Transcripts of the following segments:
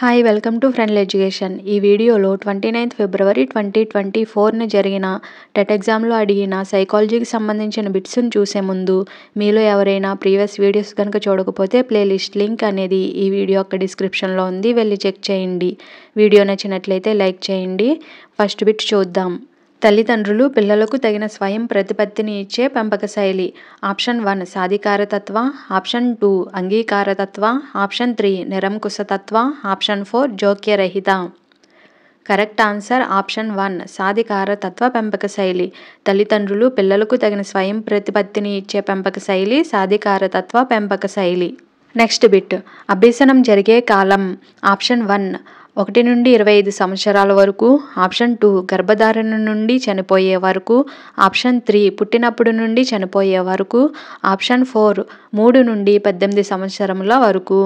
hi welcome to friendly education ఈ వీడియోలో twenty ninth February twenty twenty ఫోర్ని జరిగిన టెట్ ఎగ్జామ్లో అడిగిన సైకాలజీకి సంబంధించిన బిట్స్ను చూసే ముందు మీలో ఎవరైనా ప్రీవియస్ వీడియోస్ కనుక చూడకపోతే ప్లేలిస్ట్ లింక్ అనేది ఈ వీడియో యొక్క డిస్క్రిప్షన్లో ఉంది వెళ్ళి చెక్ చేయండి వీడియో నచ్చినట్లయితే లైక్ చేయండి ఫస్ట్ బిట్ చూద్దాం తల్లిదండ్రులు పిల్లలకు తగిన స్వయం ప్రతిపత్తిని ఇచ్చే పెంపక శైలి ఆప్షన్ వన్ సాధికారతత్వ ఆప్షన్ టూ అంగీకారతత్వ ఆప్షన్ త్రీ నిరంకుశతత్వ ఆప్షన్ ఫోర్ జోక్యరహిత కరెక్ట్ ఆన్సర్ ఆప్షన్ వన్ సాధికారతత్వ పెంపక శైలి తల్లిదండ్రులు పిల్లలకు తగిన స్వయం ప్రతిపత్తిని ఇచ్చే పెంపక శైలి సాధికారతత్వ పెంపక శైలి నెక్స్ట్ బిట్ అభ్యసనం జరిగే కాలం ఆప్షన్ వన్ ఒకటి నుండి ఇరవై ఐదు సంవత్సరాల వరకు ఆప్షన్ టూ గర్భధారణ నుండి చనిపోయే వరకు ఆప్షన్ త్రీ పుట్టినప్పుడు నుండి చనిపోయే వరకు ఆప్షన్ ఫోర్ మూడు నుండి పద్దెనిమిది సంవత్సరముల వరకు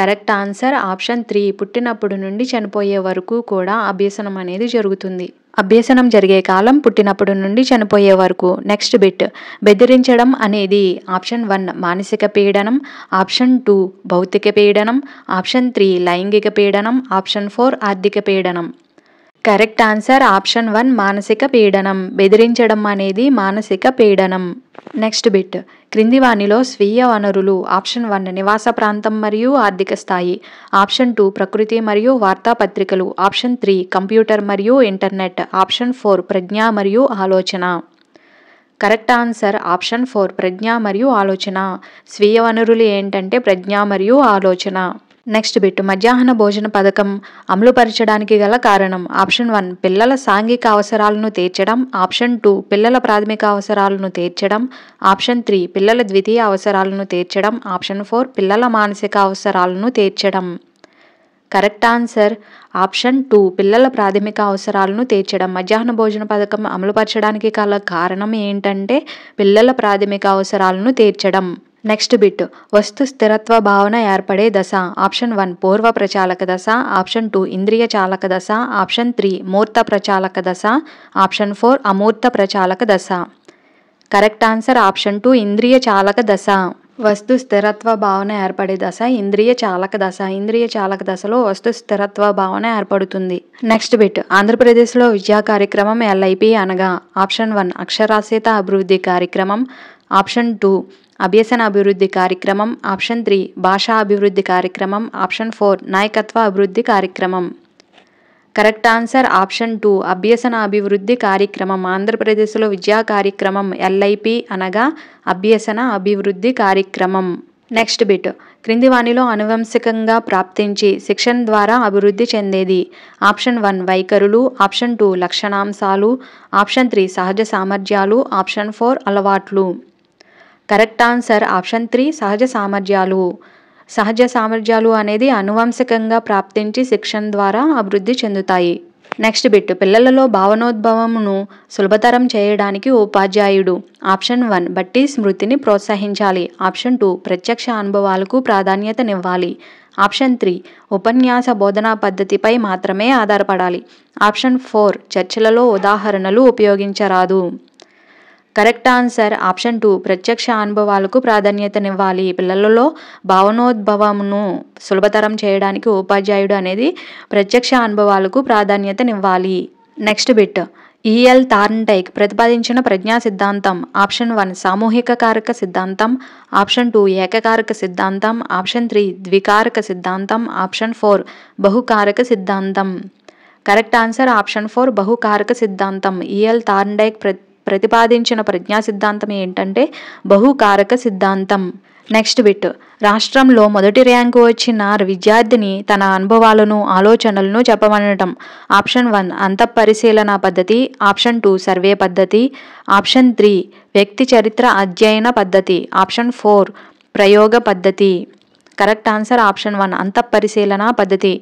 కరెక్ట్ ఆన్సర్ ఆప్షన్ త్రీ పుట్టినప్పుడు నుండి చనిపోయే వరకు కూడా అభ్యసనం అనేది జరుగుతుంది అభ్యసనం జరిగే కాలం పుట్టినప్పుడు నుండి చనిపోయే వరకు నెక్స్ట్ బిట్ బెదిరించడం అనేది ఆప్షన్ వన్ మానసిక పీడనం ఆప్షన్ టూ భౌతిక పీడనం ఆప్షన్ త్రీ లైంగిక పీడనం ఆప్షన్ ఫోర్ ఆర్థిక పీడనం కరెక్ట్ ఆన్సర్ ఆప్షన్ వన్ మానసిక పీడనం బెదిరించడం అనేది మానసిక పీడనం నెక్స్ట్ బిట్ క్రింది వానిలో స్వీయ వనరులు ఆప్షన్ వన్ నివాస ప్రాంతం మరియు ఆర్థిక స్థాయి ఆప్షన్ టూ ప్రకృతి మరియు వార్తాపత్రికలు ఆప్షన్ త్రీ కంప్యూటర్ మరియు ఇంటర్నెట్ ఆప్షన్ ఫోర్ ప్రజ్ఞ మరియు ఆలోచన కరెక్ట్ ఆన్సర్ ఆప్షన్ ఫోర్ ప్రజ్ఞ మరియు ఆలోచన స్వీయ వనరులు ఏంటంటే ప్రజ్ఞ మరియు ఆలోచన నెక్స్ట్ బిట్ మధ్యాహ్న భోజన పథకం అమలుపరచడానికి గల కారణం ఆప్షన్ వన్ పిల్లల సాంఘిక అవసరాలను తీర్చడం ఆప్షన్ టూ పిల్లల ప్రాథమిక అవసరాలను తీర్చడం ఆప్షన్ త్రీ పిల్లల ద్వితీయ అవసరాలను తీర్చడం ఆప్షన్ ఫోర్ పిల్లల మానసిక అవసరాలను తీర్చడం కరెక్ట్ ఆన్సర్ ఆప్షన్ టూ పిల్లల ప్రాథమిక అవసరాలను తీర్చడం మధ్యాహ్న భోజన పథకం అమలుపరచడానికి గల కారణం ఏంటంటే పిల్లల ప్రాథమిక అవసరాలను తీర్చడం నెక్స్ట్ బిట్ వస్తు స్థిరత్వ భావన ఏర్పడే దశ ఆప్షన్ వన్ పూర్వ ప్రచాలక దశ ఆప్షన్ టూ ఇంద్రియ చాలక దశ ఆప్షన్ త్రీ మూర్త ప్రచాలక దశ ఆప్షన్ ఫోర్ అమూర్త ప్రచాలక దశ కరెక్ట్ ఆన్సర్ ఆప్షన్ టూ ఇంద్రియ చాలక దశ వస్తు స్థిరత్వ భావన ఏర్పడే దశ ఇంద్రియ చాలక దశ ఇంద్రియ చాలక దశలో వస్తు స్థిరత్వ భావన ఏర్పడుతుంది నెక్స్ట్ బిట్ ఆంధ్రప్రదేశ్లో విద్యా కార్యక్రమం ఎల్ఐపి అనగా ఆప్షన్ వన్ అక్షరాస్యత అభివృద్ధి కార్యక్రమం ఆప్షన్ టూ అభ్యసన అభివృద్ధి కార్యక్రమం ఆప్షన్ త్రీ భాషా అభివృద్ధి కార్యక్రమం ఆప్షన్ ఫోర్ నాయకత్వ అభివృద్ధి కార్యక్రమం కరెక్ట్ ఆన్సర్ ఆప్షన్ టూ అభ్యసన అభివృద్ధి కార్యక్రమం ఆంధ్రప్రదేశ్లో విద్యా కార్యక్రమం ఎల్ఐపి అనగా అభ్యసన అభివృద్ధి కార్యక్రమం నెక్స్ట్ బిట్ క్రింది వాణిలో అనువంశికంగా ప్రాప్తించి శిక్షణ ద్వారా అభివృద్ధి చెందేది ఆప్షన్ వన్ వైఖరులు ఆప్షన్ టూ లక్షణాంశాలు ఆప్షన్ త్రీ సహజ సామర్థ్యాలు ఆప్షన్ ఫోర్ అలవాట్లు కరెక్ట్ ఆన్సర్ ఆప్షన్ త్రీ సహజ సామర్థ్యాలు సహజ సామర్థ్యాలు అనేది అనువంశికంగా ప్రాప్తించి శిక్షణ ద్వారా అభివృద్ధి చెందుతాయి నెక్స్ట్ బిట్ పిల్లలలో భావనోద్భవమును సులభతరం చేయడానికి ఉపాధ్యాయుడు ఆప్షన్ వన్ బట్టి స్మృతిని ప్రోత్సహించాలి ఆప్షన్ టూ ప్రత్యక్ష అనుభవాలకు ప్రాధాన్యతనివ్వాలి ఆప్షన్ త్రీ ఉపన్యాస బోధనా పద్ధతిపై మాత్రమే ఆధారపడాలి ఆప్షన్ ఫోర్ చర్చలలో ఉదాహరణలు ఉపయోగించరాదు కరెక్ట్ ఆన్సర్ ఆప్షన్ టూ ప్రత్యక్ష అనుభవాలకు ప్రాధాన్యతనివ్వాలి పిల్లలలో భావనోద్భవమును సులభతరం చేయడానికి ఉపాధ్యాయుడు అనేది ప్రత్యక్ష అనుభవాలకు ప్రాధాన్యతనివ్వాలి next bit E L e Thorndike ప్రతిపాదించిన ప్రజ్ఞా సిద్ధాంతం ఆప్షన్ వన్ సామూహిక కారక సిద్ధాంతం ఆప్షన్ టూ ఏకకారక సిద్ధాంతం ఆప్షన్ త్రీ ద్వికారక సిద్ధాంతం ఆప్షన్ ఫోర్ బహుకారక సిద్ధాంతం కరెక్ట్ ఆన్సర్ ఆప్షన్ ఫోర్ బహుకారక సిద్ధాంతం ఈఎల్ e థార్న్డైక్ ప్రతి ప్రతిపాదించిన ప్రజ్ఞా సిద్ధాంతం ఏంటంటే బహుకారక సిద్ధాంతం నెక్స్ట్ బిట్ రాష్ట్రంలో మొదటి ర్యాంకు వచ్చిన విద్యార్థిని తన అనుభవాలను ఆలోచనలను చెప్పమనటం ఆప్షన్ వన్ పరిశీలన పద్ధతి ఆప్షన్ టూ సర్వే పద్ధతి ఆప్షన్ త్రీ వ్యక్తి చరిత్ర అధ్యయన పద్ధతి ఆప్షన్ ఫోర్ ప్రయోగ పద్ధతి కరెక్ట్ ఆన్సర్ ఆప్షన్ వన్ అంత పరిశీలన పద్ధతి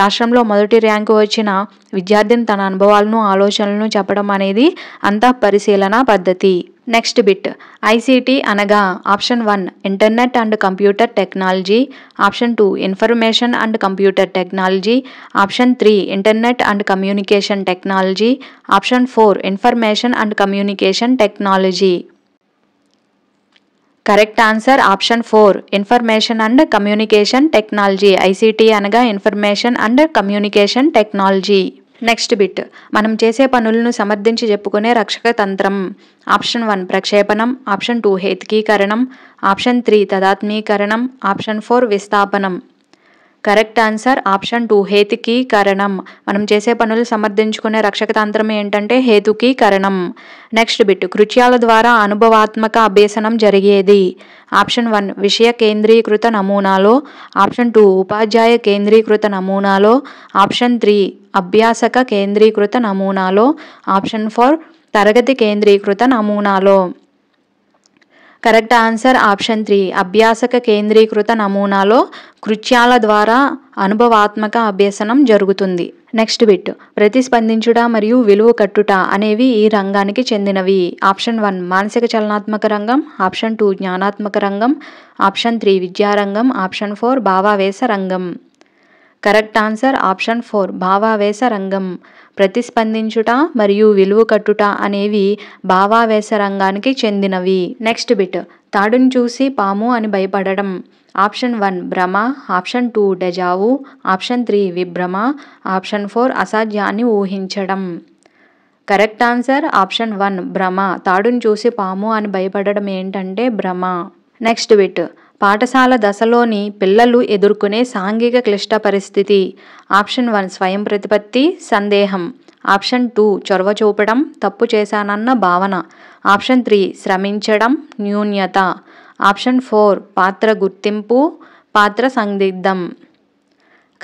రాష్ట్రంలో మొదటి ర్యాంకు వచ్చిన విద్యార్థిని తన అనుభవాలను ఆలోచనలను చెప్పడం అనేది అంత పరిశీలన పద్ధతి నెక్స్ట్ బిట్ ఐసీటీ అనగా option one internet and computer technology option two information and computer technology option three internet and communication technology option four information and communication technology correct answer option four information and communication technology ICT అనగా information and communication technology next bit మనం చేసే పనులను సమర్థించి చెప్పుకునే రక్షక తంత్రం option one ప్రక్షేపణం option two హేతికీకరణం ఆప్షన్ త్రీ తదాత్మీకరణం ఆప్షన్ ఫోర్ విస్థాపనం కరెక్ట్ ఆన్సర్ ఆప్షన్ టూ హేతుకి కరణం మనం చేసే పనులు సమర్థించుకునే రక్షక తంత్రం ఏంటంటే హేతుకి కరణం నెక్స్ట్ బిట్ కృత్యాల ద్వారా అనుభవాత్మక అభ్యసనం జరిగేది ఆప్షన్ వన్ విషయ కేంద్రీకృత నమూనాలో ఆప్షన్ టూ ఉపాధ్యాయ కేంద్రీకృత నమూనాలో ఆప్షన్ త్రీ అభ్యాసక కేంద్రీకృత నమూనాలో ఆప్షన్ ఫోర్ తరగతి కేంద్రీకృత నమూనాలో కరెక్ట్ ఆన్సర్ ఆప్షన్ త్రీ అభ్యాసక కేంద్రీకృత నమూనాలో కృత్యాల ద్వారా అనుభవాత్మక అభ్యసనం జరుగుతుంది నెక్స్ట్ బిట్ ప్రతిస్పందించుట మరియు విలువ కట్టుట అనేవి ఈ రంగానికి చెందినవి ఆప్షన్ వన్ మానసిక చలనాత్మక రంగం ఆప్షన్ టూ జ్ఞానాత్మక రంగం ఆప్షన్ త్రీ విద్యారంగం ఆప్షన్ ఫోర్ భావావేశ రంగం కరెక్ట్ ఆన్సర్ ఆప్షన్ ఫోర్ భావావేశ రంగం ప్రతిస్పందించుట మరియు విలువ కట్టుట అనేవి భావావేశ రంగానికి చెందినవి నెక్స్ట్ బిట్ తాడుని చూసి పాము అని భయపడడం ఆప్షన్ వన్ భ్రమ option two deja vu option three విభ్రమ ఆప్షన్ ఫోర్ అసాధ్యాన్ని ఊహించడం కరెక్ట్ ఆన్సర్ ఆప్షన్ వన్ భ్రమ తాడుని చూసి పాము అని భయపడడం ఏంటంటే భ్రమ నెక్స్ట్ బిట్ పాఠశాల దశలోని పిల్లలు ఎదుర్కొనే సాంఘిక క్లిష్ట పరిస్థితి ఆప్షన్ వన్ స్వయం ప్రతిపత్తి సందేహం ఆప్షన్ టూ చొరవ చూపడం తప్పు చేశానన్న భావన ఆప్షన్ త్రీ శ్రమించడం న్యూన్యత ఆప్షన్ ఫోర్ పాత్ర గుర్తింపు పాత్ర సందిగ్ధం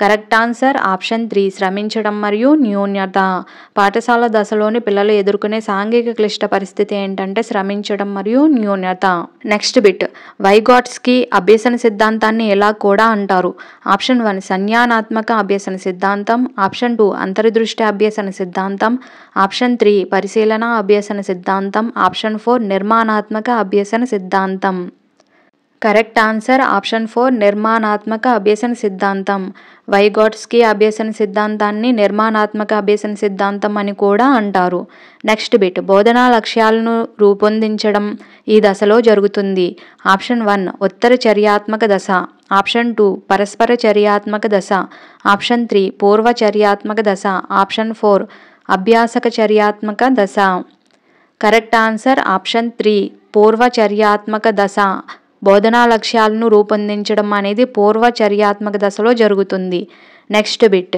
కరెక్ట్ ఆన్సర్ ఆప్షన్ త్రీ శ్రమించడం మరియు న్యూన్యత పాఠశాల దశలోని పిల్లలు ఎదుర్కొనే సాంఘిక క్లిష్ట పరిస్థితి ఏంటంటే శ్రమించడం మరియు న్యూన్యత నెక్స్ట్ బిట్ వైగాట్స్కి అభ్యసన సిద్ధాంతాన్ని ఎలా కూడా అంటారు ఆప్షన్ వన్ సంజ్ఞానాత్మక అభ్యసన సిద్ధాంతం ఆప్షన్ టూ అంతర్దృష్టి అభ్యసన సిద్ధాంతం ఆప్షన్ త్రీ పరిశీలన అభ్యసన సిద్ధాంతం ఆప్షన్ ఫోర్ నిర్మాణాత్మక అభ్యసన సిద్ధాంతం కరెక్ట్ ఆన్సర్ ఆప్షన్ ఫోర్ నిర్మాణాత్మక అభ్యసన సిద్ధాంతం వైగాట్స్కి అభ్యసన సిద్ధాంతాన్ని నిర్మాణాత్మక అభ్యసన సిద్ధాంతం అని కూడా అంటారు నెక్స్ట్ బిట్ బోధనా లక్ష్యాలను రూపొందించడం ఈ దశలో జరుగుతుంది ఆప్షన్ వన్ ఉత్తర చర్యాత్మక దశ ఆప్షన్ టూ పరస్పర చర్యాత్మక దశ ఆప్షన్ త్రీ పూర్వ చర్యాత్మక దశ ఆప్షన్ ఫోర్ అభ్యాసక చర్యాత్మక దశ కరెక్ట్ ఆన్సర్ ఆప్షన్ త్రీ పూర్వ చర్యాత్మక దశ బోధనా లక్ష్యాలను రూపొందించడం అనేది పూర్వ చర్యాత్మక దశలో జరుగుతుంది నెక్స్ట్ బిట్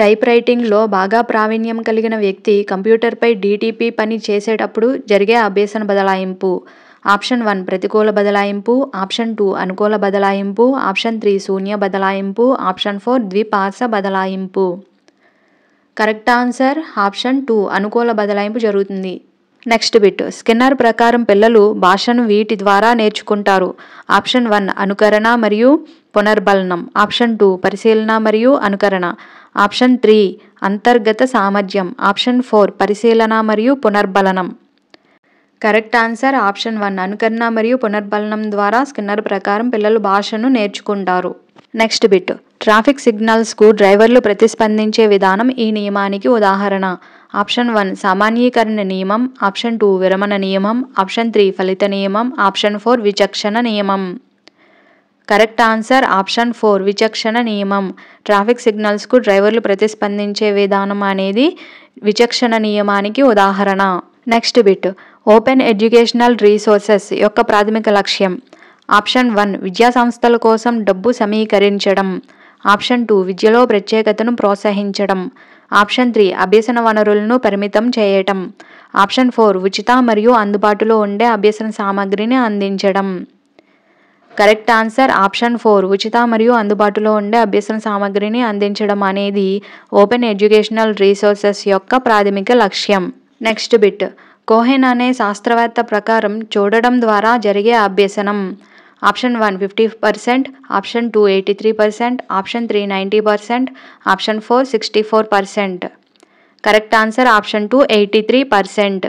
టైప్ రైటింగ్లో బాగా ప్రావీణ్యం కలిగిన వ్యక్తి కంప్యూటర్పై డీటీపీ పని చేసేటప్పుడు జరిగే అభ్యసన బదలాయింపు ఆప్షన్ వన్ ప్రతికూల బదలాయింపు ఆప్షన్ టూ అనుకూల బదలాయింపు ఆప్షన్ త్రీ శూన్య బదలాయింపు ఆప్షన్ ఫోర్ ద్విపాస బదలాయింపు కరెక్ట్ ఆన్సర్ ఆప్షన్ టూ అనుకూల బదలాయింపు జరుగుతుంది నెక్స్ట్ బిట్ స్కిన్నర్ ప్రకారం పిల్లలు భాషను వీటి ద్వారా నేర్చుకుంటారు ఆప్షన్ వన్ అనుకరణ మరియు పునర్బలనం ఆప్షన్ టూ పరిశీలన మరియు అనుకరణ ఆప్షన్ త్రీ అంతర్గత సామర్థ్యం ఆప్షన్ ఫోర్ పరిశీలన మరియు పునర్బలనం కరెక్ట్ ఆన్సర్ ఆప్షన్ వన్ అనుకరణ మరియు పునర్బలనం ద్వారా స్కిన్నర్ ప్రకారం పిల్లలు భాషను నేర్చుకుంటారు నెక్స్ట్ బిట్ ట్రాఫిక్ సిగ్నల్స్కు డ్రైవర్లు ప్రతిస్పందించే విధానం ఈ నియమానికి ఉదాహరణ ఆప్షన్ వన్ సామాన్యీకరణ నియమం ఆప్షన్ టూ విరమణ నియమం ఆప్షన్ త్రీ ఫలిత నియమం ఆప్షన్ ఫోర్ విచక్షణ నియమం కరెక్ట్ ఆన్సర్ ఆప్షన్ ఫోర్ విచక్షణ నియమం ట్రాఫిక్ సిగ్నల్స్కు డ్రైవర్లు ప్రతిస్పందించే విధానం అనేది విచక్షణ నియమానికి ఉదాహరణ next bit open educational resources యొక్క ప్రాథమిక లక్ష్యం ఆప్షన్ వన్ విద్యా సంస్థల కోసం డబ్బు సమీకరించడం ఆప్షన్ టూ విద్యలో ప్రత్యేకతను ప్రోత్సహించడం ఆప్షన్ త్రీ అభ్యసన వనరులను పరిమితం చేయటం ఆప్షన్ ఫోర్ ఉచిత మరియు అందుబాటులో ఉండే అభ్యసన సామాగ్రిని అందించడం కరెక్ట్ ఆన్సర్ ఆప్షన్ ఫోర్ ఉచిత మరియు అందుబాటులో ఉండే అభ్యసన సామాగ్రిని అందించడం అనేది ఓపెన్ ఎడ్యుకేషనల్ రీసోర్సెస్ యొక్క ప్రాథమిక లక్ష్యం నెక్స్ట్ బిట్ కోహెన్ అనే శాస్త్రవేత్త ప్రకారం చూడడం ద్వారా జరిగే అభ్యసనం option one fifty percent option two eighty three percent option three ninety percent option four sixty four percent correct answer option two eighty three percent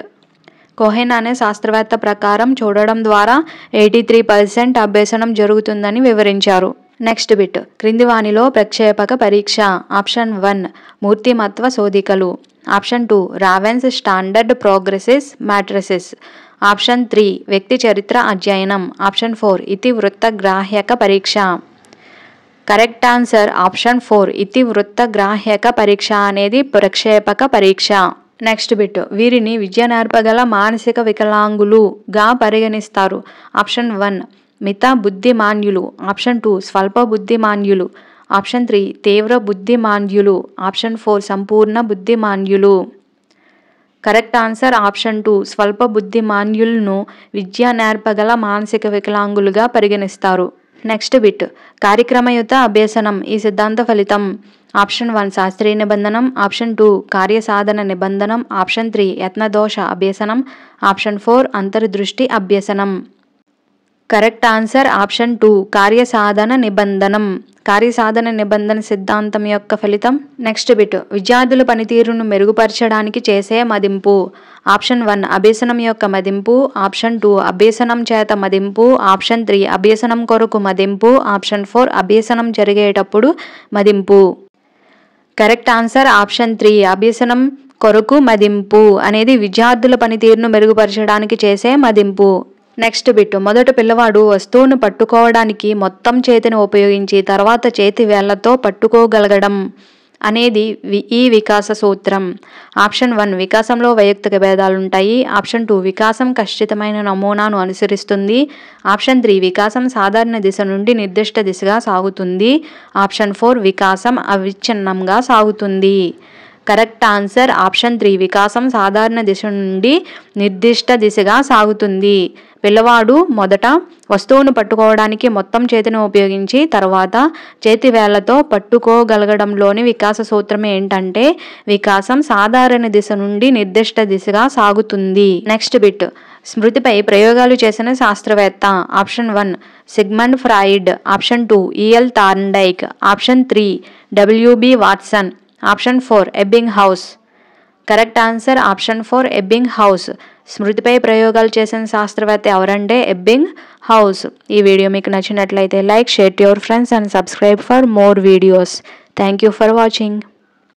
Cohen అనే శాస్త్రవేత్త ప్రకారం చూడడం ద్వారా ఎయిటీ త్రీ పర్సెంట్ అభ్యసనం జరుగుతుందని వివరించారు నెక్స్ట్ బిట్ క్రింది వాణిలో ప్రక్షేపక పరీక్ష ఆప్షన్ వన్ మూర్తిమత్వ శోధికలు option two Raven's standard progressive matrices option three వ్యక్తి చరిత్ర అధ్యయనం ఆప్షన్ ఫోర్ గ్రాహ్యక పరీక్ష కరెక్ట్ ఆన్సర్ ఆప్షన్ ఫోర్ గ్రాహ్యక పరీక్ష అనేది ప్రక్షేపక పరీక్ష నెక్స్ట్ బిట్ వీరిని విద్య నేర్పగల మానసిక వికలాంగులుగా పరిగణిస్తారు ఆప్షన్ వన్ మిత బుద్ధిమాన్యులు ఆప్షన్ టూ స్వల్ప బుద్ధిమాన్యులు ఆప్షన్ త్రీ తీవ్ర బుద్ధిమాన్యులు ఆప్షన్ ఫోర్ సంపూర్ణ బుద్ధిమాన్యులు కరెక్ట్ ఆన్సర్ ఆప్షన్ టూ స్వల్ప బుద్ధి మాన్యులను విద్యా నేర్పగల మానసిక వికలాంగులుగా పరిగణిస్తారు నెక్స్ట్ బిట్ కార్యక్రమయుత అభ్యసనం ఈ సిద్ధాంత ఫలితం ఆప్షన్ వన్ శాస్త్రీయ నిబంధనం ఆప్షన్ టూ కార్యసాధన నిబంధనం ఆప్షన్ త్రీ యత్నదోష అభ్యసనం ఆప్షన్ ఫోర్ అంతర్దృష్టి అభ్యసనం కరెక్ట్ ఆన్సర్ ఆప్షన్ టూ కార్యసాధన నిబంధనం కార్యసాధన నిబంధన సిద్ధాంతం యొక్క ఫలితం నెక్స్ట్ బిట్ విద్యార్థుల పనితీరును మెరుగుపరచడానికి చేసే మదింపు ఆప్షన్ వన్ అభ్యసనం యొక్క మదింపు ఆప్షన్ టూ అభ్యసనం చేత మదింపు ఆప్షన్ త్రీ అభ్యసనం కొరకు మదింపు ఆప్షన్ ఫోర్ అభ్యసనం జరిగేటప్పుడు మదింపు కరెక్ట్ ఆన్సర్ ఆప్షన్ త్రీ అభ్యసనం కొరకు మదింపు అనేది విద్యార్థుల పనితీరును మెరుగుపరచడానికి చేసే మదింపు నెక్స్ట్ బిట్టు మొదట పిల్లవాడు వస్తువును పట్టుకోవడానికి మొత్తం చేతిని ఉపయోగించి తర్వాత చేతి వేళ్లతో పట్టుకోగలగడం అనేది ఈ వికాస సూత్రం ఆప్షన్ వన్ వికాసంలో వైయక్తిక భేదాలుంటాయి ఆప్షన్ టూ వికాసం ఖచ్చితమైన నమూనాను అనుసరిస్తుంది ఆప్షన్ త్రీ వికాసం సాధారణ దిశ నుండి నిర్దిష్ట దిశగా సాగుతుంది ఆప్షన్ ఫోర్ వికాసం అవిచ్ఛిన్నంగా సాగుతుంది కరెక్ట్ ఆన్సర్ ఆప్షన్ త్రీ వికాసం సాధారణ దిశ నుండి నిర్దిష్ట దిశగా సాగుతుంది పిల్లవాడు మొదట వస్తువును పట్టుకోవడానికి మొత్తం చేతిని ఉపయోగించి తర్వాత చేతి వేళ్లతో పట్టుకోగలగడంలోని వికాస సూత్రం ఏంటంటే వికాసం సాధారణ దిశ నుండి నిర్దిష్ట దిశగా సాగుతుంది నెక్స్ట్ బిట్ స్మృతిపై ప్రయోగాలు చేసిన శాస్త్రవేత్త option one Sigmund Freud option two E L Thorndike option three W B Watson option four Ebbinghaus correct answer option four Ebbinghaus స్మృతిపై ప్రయోగాలు చేసిన శాస్త్రవేత్త ఎవరంటే ఎబ్బింగ్ హౌస్ ఈ వీడియో మీకు నచ్చినట్లయితే like share to your friends and subscribe for more videos thank you for watching